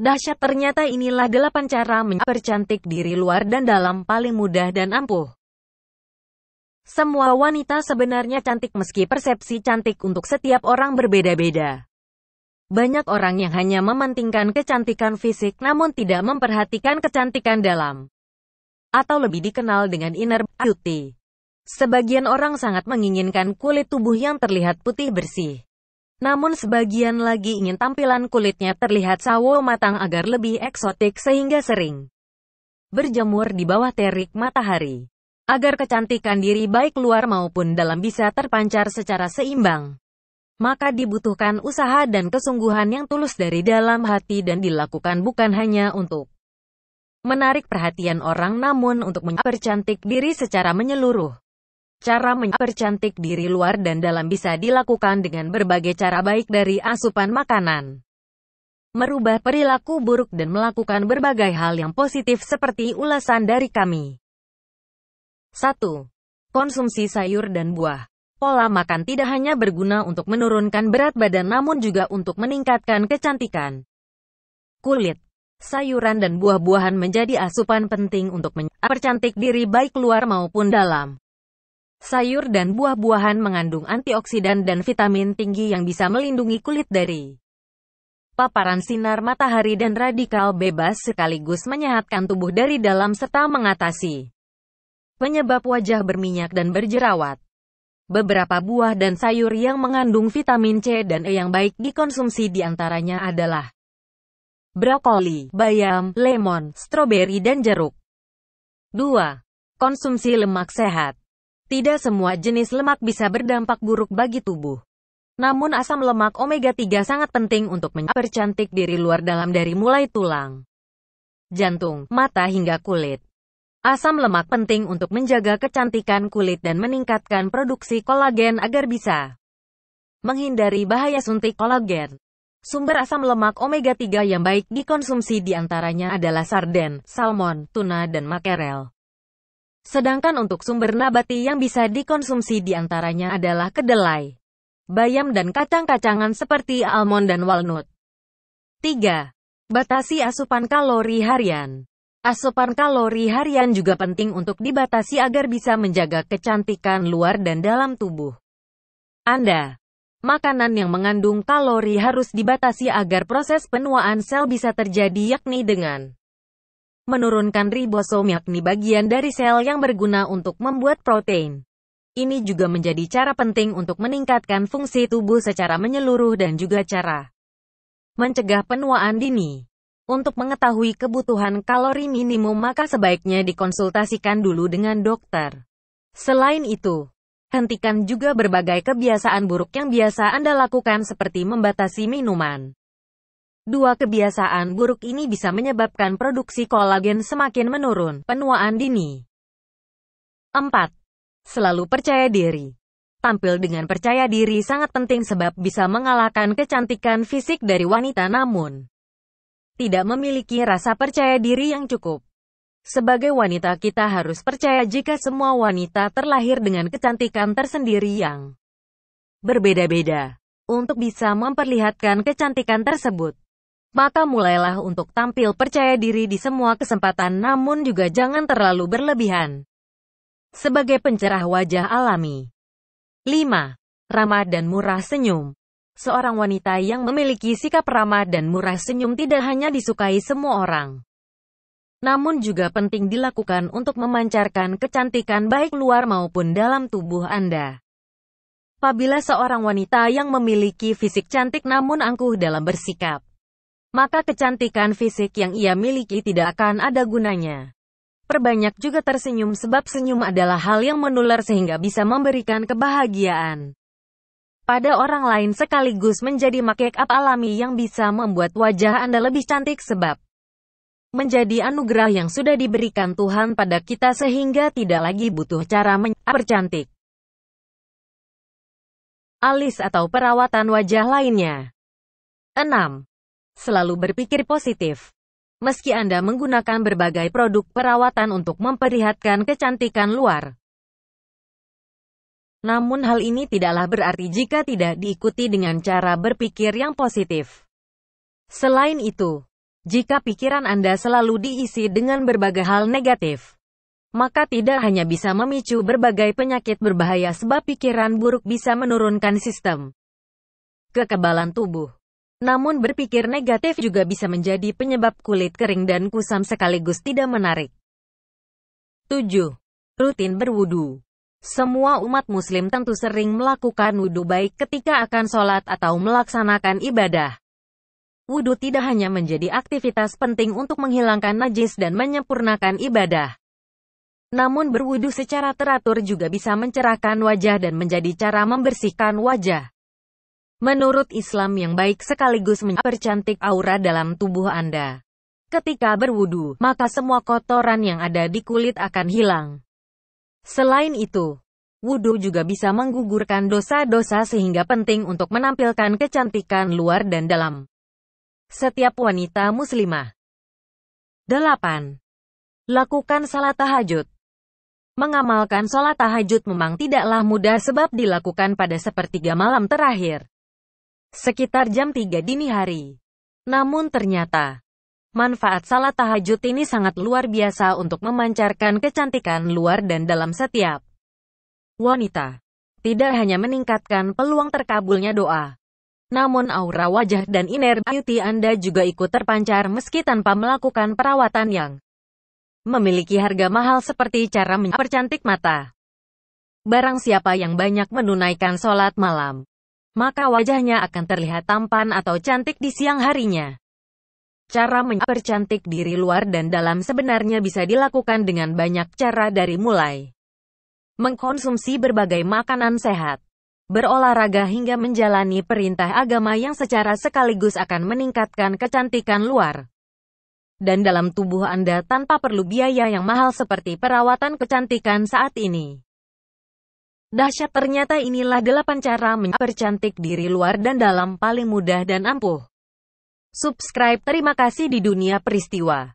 Dahsyat ternyata inilah delapan cara mempercantik diri luar dan dalam paling mudah dan ampuh. Semua wanita sebenarnya cantik meski persepsi cantik untuk setiap orang berbeda-beda. Banyak orang yang hanya mementingkan kecantikan fisik namun tidak memperhatikan kecantikan dalam. Atau lebih dikenal dengan inner beauty. Sebagian orang sangat menginginkan kulit tubuh yang terlihat putih bersih. Namun sebagian lagi ingin tampilan kulitnya terlihat sawo matang agar lebih eksotik sehingga sering berjemur di bawah terik matahari. Agar kecantikan diri baik luar maupun dalam bisa terpancar secara seimbang. Maka dibutuhkan usaha dan kesungguhan yang tulus dari dalam hati dan dilakukan bukan hanya untuk menarik perhatian orang namun untuk mempercantik diri secara menyeluruh. Cara mempercantik diri luar dan dalam bisa dilakukan dengan berbagai cara baik dari asupan makanan. Merubah perilaku buruk dan melakukan berbagai hal yang positif seperti ulasan dari kami. 1. Konsumsi sayur dan buah. Pola makan tidak hanya berguna untuk menurunkan berat badan namun juga untuk meningkatkan kecantikan. Kulit sayuran dan buah-buahan menjadi asupan penting untuk mempercantik diri baik luar maupun dalam. Sayur dan buah-buahan mengandung antioksidan dan vitamin tinggi yang bisa melindungi kulit dari paparan sinar matahari dan radikal bebas sekaligus menyehatkan tubuh dari dalam serta mengatasi penyebab wajah berminyak dan berjerawat. Beberapa buah dan sayur yang mengandung vitamin C dan E yang baik dikonsumsi diantaranya adalah brokoli, bayam, lemon, stroberi dan jeruk. 2. Konsumsi lemak sehat tidak semua jenis lemak bisa berdampak buruk bagi tubuh. Namun asam lemak omega-3 sangat penting untuk mempercantik diri luar dalam dari mulai tulang, jantung, mata hingga kulit. Asam lemak penting untuk menjaga kecantikan kulit dan meningkatkan produksi kolagen agar bisa menghindari bahaya suntik kolagen. Sumber asam lemak omega-3 yang baik dikonsumsi diantaranya adalah sarden, salmon, tuna, dan makarel. Sedangkan untuk sumber nabati yang bisa dikonsumsi diantaranya adalah kedelai, bayam dan kacang-kacangan seperti almond dan walnut. 3. Batasi asupan kalori harian. Asupan kalori harian juga penting untuk dibatasi agar bisa menjaga kecantikan luar dan dalam tubuh. Anda, makanan yang mengandung kalori harus dibatasi agar proses penuaan sel bisa terjadi yakni dengan menurunkan ribosom yakni bagian dari sel yang berguna untuk membuat protein. Ini juga menjadi cara penting untuk meningkatkan fungsi tubuh secara menyeluruh dan juga cara mencegah penuaan dini. Untuk mengetahui kebutuhan kalori minimum maka sebaiknya dikonsultasikan dulu dengan dokter. Selain itu, hentikan juga berbagai kebiasaan buruk yang biasa Anda lakukan seperti membatasi minuman. Dua kebiasaan buruk ini bisa menyebabkan produksi kolagen semakin menurun. Penuaan dini. 4. Selalu percaya diri. Tampil dengan percaya diri sangat penting sebab bisa mengalahkan kecantikan fisik dari wanita namun tidak memiliki rasa percaya diri yang cukup. Sebagai wanita kita harus percaya jika semua wanita terlahir dengan kecantikan tersendiri yang berbeda-beda untuk bisa memperlihatkan kecantikan tersebut. Maka mulailah untuk tampil percaya diri di semua kesempatan namun juga jangan terlalu berlebihan. Sebagai pencerah wajah alami. 5. Ramah dan murah senyum Seorang wanita yang memiliki sikap ramah dan murah senyum tidak hanya disukai semua orang. Namun juga penting dilakukan untuk memancarkan kecantikan baik luar maupun dalam tubuh Anda. Apabila seorang wanita yang memiliki fisik cantik namun angkuh dalam bersikap, maka kecantikan fisik yang ia miliki tidak akan ada gunanya. Perbanyak juga tersenyum sebab senyum adalah hal yang menular sehingga bisa memberikan kebahagiaan pada orang lain sekaligus menjadi make up alami yang bisa membuat wajah Anda lebih cantik sebab menjadi anugerah yang sudah diberikan Tuhan pada kita sehingga tidak lagi butuh cara mempercantik alis atau perawatan wajah lainnya. 6 selalu berpikir positif. Meski Anda menggunakan berbagai produk perawatan untuk memperlihatkan kecantikan luar, namun hal ini tidaklah berarti jika tidak diikuti dengan cara berpikir yang positif. Selain itu, jika pikiran Anda selalu diisi dengan berbagai hal negatif, maka tidak hanya bisa memicu berbagai penyakit berbahaya sebab pikiran buruk bisa menurunkan sistem kekebalan tubuh. Namun berpikir negatif juga bisa menjadi penyebab kulit kering dan kusam sekaligus tidak menarik. 7. Rutin berwudu Semua umat muslim tentu sering melakukan wudu baik ketika akan sholat atau melaksanakan ibadah. Wudu tidak hanya menjadi aktivitas penting untuk menghilangkan najis dan menyempurnakan ibadah. Namun berwudu secara teratur juga bisa mencerahkan wajah dan menjadi cara membersihkan wajah. Menurut Islam yang baik sekaligus mempercantik aura dalam tubuh Anda. Ketika berwudu, maka semua kotoran yang ada di kulit akan hilang. Selain itu, wudu juga bisa menggugurkan dosa-dosa sehingga penting untuk menampilkan kecantikan luar dan dalam. Setiap wanita muslimah. 8. Lakukan salat tahajud. Mengamalkan salat tahajud memang tidaklah mudah sebab dilakukan pada sepertiga malam terakhir sekitar jam 3 dini hari. Namun ternyata, manfaat salat tahajud ini sangat luar biasa untuk memancarkan kecantikan luar dan dalam setiap wanita. Tidak hanya meningkatkan peluang terkabulnya doa, namun aura wajah dan inner beauty Anda juga ikut terpancar meski tanpa melakukan perawatan yang memiliki harga mahal seperti cara mempercantik mata. Barang siapa yang banyak menunaikan sholat malam, maka wajahnya akan terlihat tampan atau cantik di siang harinya. Cara mempercantik diri luar dan dalam sebenarnya bisa dilakukan dengan banyak cara dari mulai mengkonsumsi berbagai makanan sehat, berolahraga hingga menjalani perintah agama yang secara sekaligus akan meningkatkan kecantikan luar dan dalam tubuh Anda tanpa perlu biaya yang mahal seperti perawatan kecantikan saat ini. Dahsyat ternyata inilah delapan cara mempercantik diri luar dan dalam paling mudah dan ampuh. Subscribe terima kasih di dunia peristiwa.